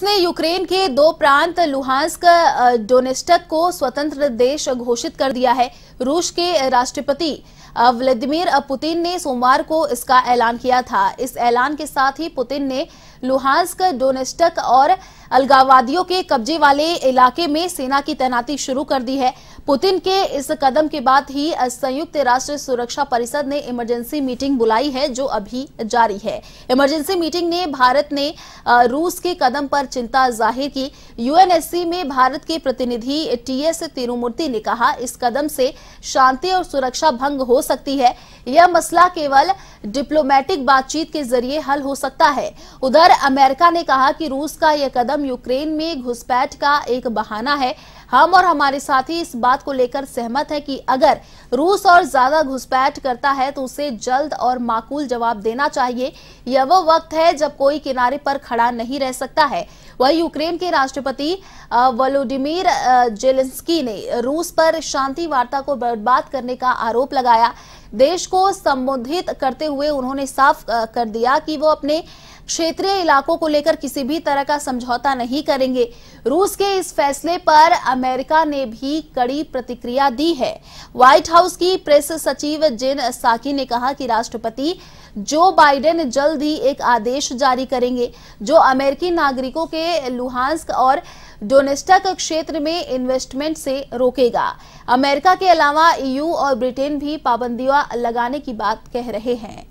इसने यूक्रेन के दो प्रांत लुहांस्क डोनेस्टक को स्वतंत्र देश घोषित कर दिया है रूस के राष्ट्रपति व्लादिमीर पुतिन ने सोमवार को इसका ऐलान किया था इस ऐलान के साथ ही पुतिन ने लुहांस्क डोनेस्टक और अलगाववादियों के कब्जे वाले इलाके में सेना की तैनाती शुरू कर दी है पुतिन के इस कदम के बाद ही संयुक्त राष्ट्र सुरक्षा परिषद ने इमरजेंसी मीटिंग बुलाई है जो अभी जारी है इमरजेंसी मीटिंग ने भारत ने रूस के कदम पर चिंता जाहिर की यूएनएससी में भारत के प्रतिनिधि टीएस तिरुमूर्ति ने कहा इस कदम से शांति और सुरक्षा भंग हो सकती है यह मसला केवल डिप्लोमेटिक बातचीत के जरिए हल हो सकता है उधर अमेरिका ने कहा कि रूस का यह कदम यूक्रेन में घुसपैठ का एक बहाना है हम और हमारे साथी इस बात को लेकर सहमत है कि अगर रूस और ज्यादा घुसपैठ करता है तो उसे जल्द और माकूल जवाब देना चाहिए यह वो वक्त है जब कोई किनारे पर खड़ा नहीं रह सकता है वही यूक्रेन के राष्ट्रपति वलोडिमिर जेलेंस्की ने रूस पर शांति वार्ता को बर्बाद करने का आरोप लगाया देश को संबोधित करते हुए उन्होंने साफ कर दिया कि वो अपने क्षेत्रीय इलाकों को लेकर किसी भी तरह का समझौता नहीं करेंगे रूस के इस फैसले पर अमेरिका ने भी कड़ी प्रतिक्रिया दी है व्हाइट हाउस की प्रेस सचिव जेन साकी ने कहा कि राष्ट्रपति जो बाइडेन जल्द ही एक आदेश जारी करेंगे जो अमेरिकी नागरिकों के लुहांस्क और डोनेस्टक क्षेत्र में इन्वेस्टमेंट से रोकेगा अमेरिका के अलावा ईयू और ब्रिटेन भी पाबंदियां लगाने की बात कह रहे हैं